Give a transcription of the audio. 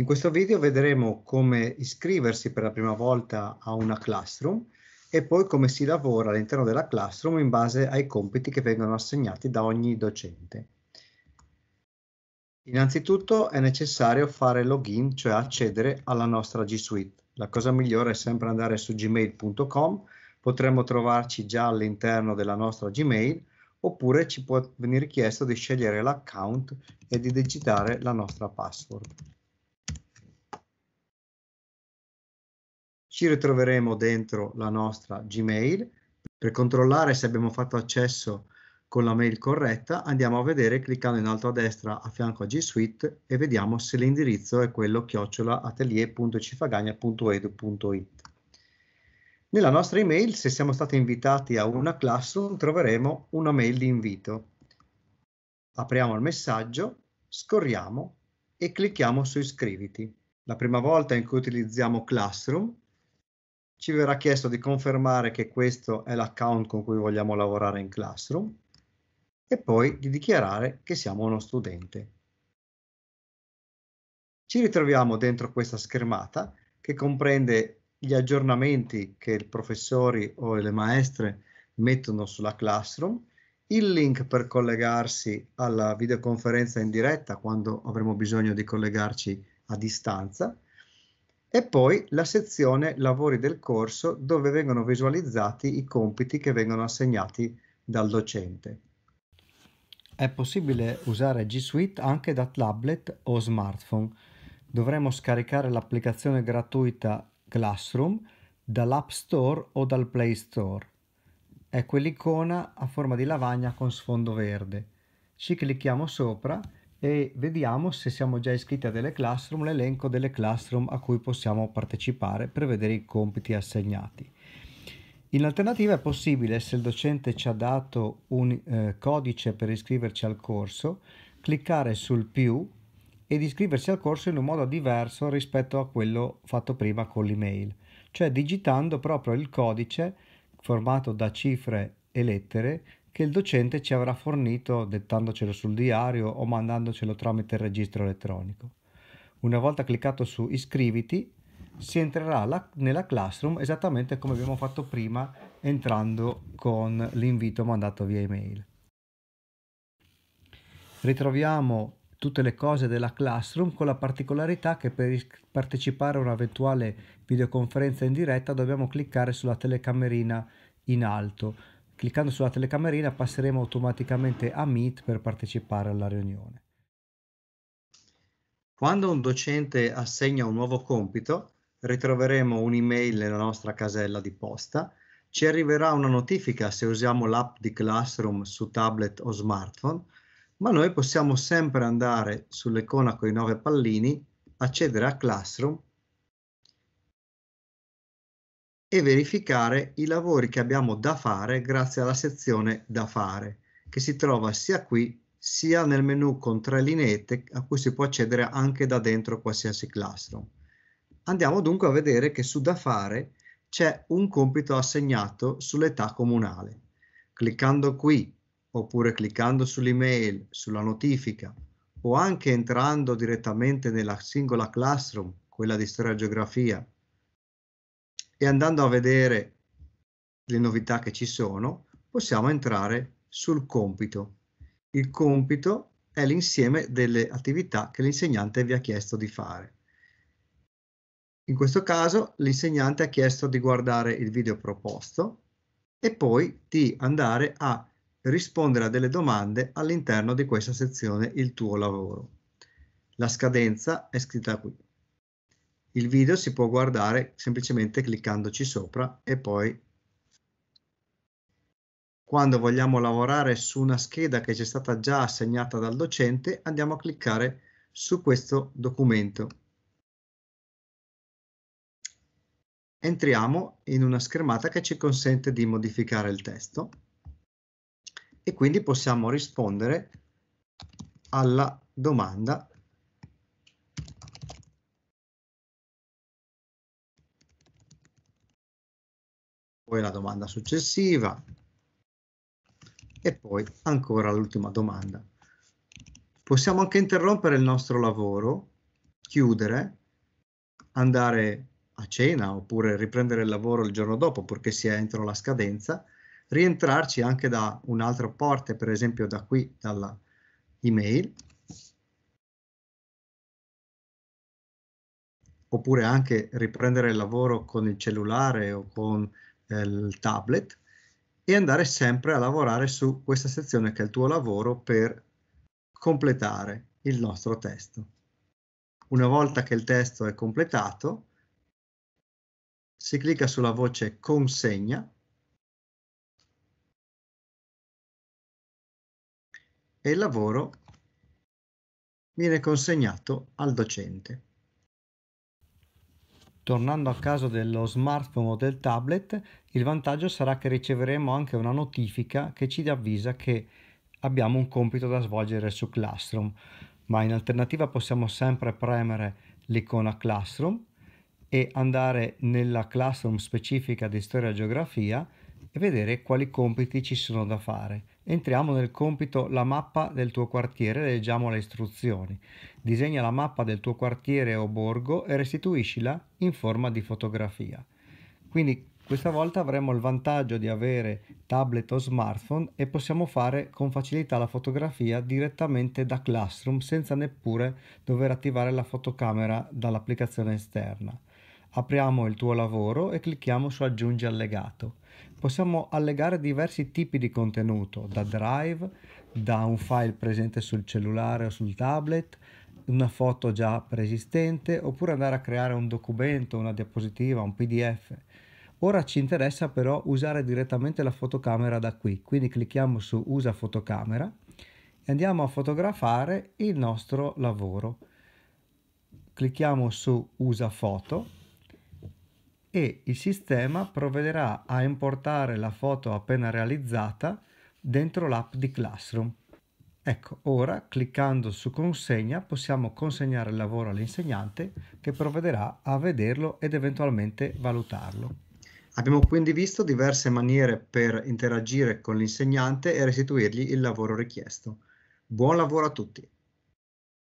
In questo video vedremo come iscriversi per la prima volta a una classroom e poi come si lavora all'interno della classroom in base ai compiti che vengono assegnati da ogni docente. Innanzitutto è necessario fare login, cioè accedere alla nostra G Suite. La cosa migliore è sempre andare su gmail.com, potremmo trovarci già all'interno della nostra Gmail oppure ci può venire chiesto di scegliere l'account e di digitare la nostra password. ci ritroveremo dentro la nostra Gmail. Per controllare se abbiamo fatto accesso con la mail corretta andiamo a vedere cliccando in alto a destra a fianco a G Suite e vediamo se l'indirizzo è quello chiocciola atelier.cifagagna.edu.it. Nella nostra email, se siamo stati invitati a una classroom, troveremo una mail di invito. Apriamo il messaggio, scorriamo e clicchiamo su iscriviti. La prima volta in cui utilizziamo Classroom ci verrà chiesto di confermare che questo è l'account con cui vogliamo lavorare in Classroom e poi di dichiarare che siamo uno studente. Ci ritroviamo dentro questa schermata che comprende gli aggiornamenti che i professori o le maestre mettono sulla Classroom, il link per collegarsi alla videoconferenza in diretta quando avremo bisogno di collegarci a distanza, e poi la sezione lavori del corso dove vengono visualizzati i compiti che vengono assegnati dal docente. È possibile usare G Suite anche da tablet o smartphone. Dovremo scaricare l'applicazione gratuita Classroom dall'App Store o dal Play Store. È quell'icona a forma di lavagna con sfondo verde. Ci clicchiamo sopra e vediamo se siamo già iscritti a delle classroom, l'elenco delle classroom a cui possiamo partecipare per vedere i compiti assegnati. In alternativa è possibile, se il docente ci ha dato un eh, codice per iscriverci al corso, cliccare sul più ed iscriversi al corso in un modo diverso rispetto a quello fatto prima con l'email, cioè digitando proprio il codice formato da cifre e lettere che il docente ci avrà fornito dettandocelo sul diario o mandandocelo tramite il registro elettronico. Una volta cliccato su iscriviti si entrerà la, nella Classroom esattamente come abbiamo fatto prima entrando con l'invito mandato via email. Ritroviamo tutte le cose della Classroom con la particolarità che per partecipare a un'eventuale videoconferenza in diretta dobbiamo cliccare sulla telecamerina in alto Cliccando sulla telecamerina passeremo automaticamente a Meet per partecipare alla riunione. Quando un docente assegna un nuovo compito, ritroveremo un'email nella nostra casella di posta, ci arriverà una notifica se usiamo l'app di Classroom su tablet o smartphone, ma noi possiamo sempre andare sull'icona con i nove pallini, accedere a Classroom e verificare i lavori che abbiamo da fare grazie alla sezione da fare che si trova sia qui sia nel menu con tre lineette a cui si può accedere anche da dentro qualsiasi classroom. Andiamo dunque a vedere che su da fare c'è un compito assegnato sull'età comunale. Cliccando qui oppure cliccando sull'email, sulla notifica o anche entrando direttamente nella singola classroom, quella di storia e geografia e andando a vedere le novità che ci sono, possiamo entrare sul compito. Il compito è l'insieme delle attività che l'insegnante vi ha chiesto di fare. In questo caso l'insegnante ha chiesto di guardare il video proposto e poi di andare a rispondere a delle domande all'interno di questa sezione Il tuo lavoro. La scadenza è scritta qui. Il video si può guardare semplicemente cliccandoci sopra e poi quando vogliamo lavorare su una scheda che ci è stata già assegnata dal docente andiamo a cliccare su questo documento. Entriamo in una schermata che ci consente di modificare il testo e quindi possiamo rispondere alla domanda poi la domanda successiva e poi ancora l'ultima domanda. Possiamo anche interrompere il nostro lavoro, chiudere, andare a cena oppure riprendere il lavoro il giorno dopo purché sia entro la scadenza, rientrarci anche da un'altra parte, per esempio da qui, dalla email, oppure anche riprendere il lavoro con il cellulare o con il tablet e andare sempre a lavorare su questa sezione che è il tuo lavoro per completare il nostro testo. Una volta che il testo è completato, si clicca sulla voce consegna e il lavoro viene consegnato al docente. Tornando a caso dello smartphone o del tablet, il vantaggio sarà che riceveremo anche una notifica che ci avvisa che abbiamo un compito da svolgere su Classroom, ma in alternativa possiamo sempre premere l'icona Classroom e andare nella Classroom specifica di storia e geografia e vedere quali compiti ci sono da fare. Entriamo nel compito La mappa del tuo quartiere, leggiamo le istruzioni. Disegna la mappa del tuo quartiere o borgo e restituiscila in forma di fotografia. Quindi questa volta avremo il vantaggio di avere tablet o smartphone e possiamo fare con facilità la fotografia direttamente da Classroom senza neppure dover attivare la fotocamera dall'applicazione esterna. Apriamo il tuo lavoro e clicchiamo su aggiungi allegato. Possiamo allegare diversi tipi di contenuto, da drive, da un file presente sul cellulare o sul tablet, una foto già preesistente, oppure andare a creare un documento, una diapositiva, un PDF. Ora ci interessa però usare direttamente la fotocamera da qui, quindi clicchiamo su usa fotocamera e andiamo a fotografare il nostro lavoro. Clicchiamo su usa foto e il sistema provvederà a importare la foto appena realizzata dentro l'app di Classroom. Ecco, ora cliccando su consegna possiamo consegnare il lavoro all'insegnante che provvederà a vederlo ed eventualmente valutarlo. Abbiamo quindi visto diverse maniere per interagire con l'insegnante e restituirgli il lavoro richiesto. Buon lavoro a tutti!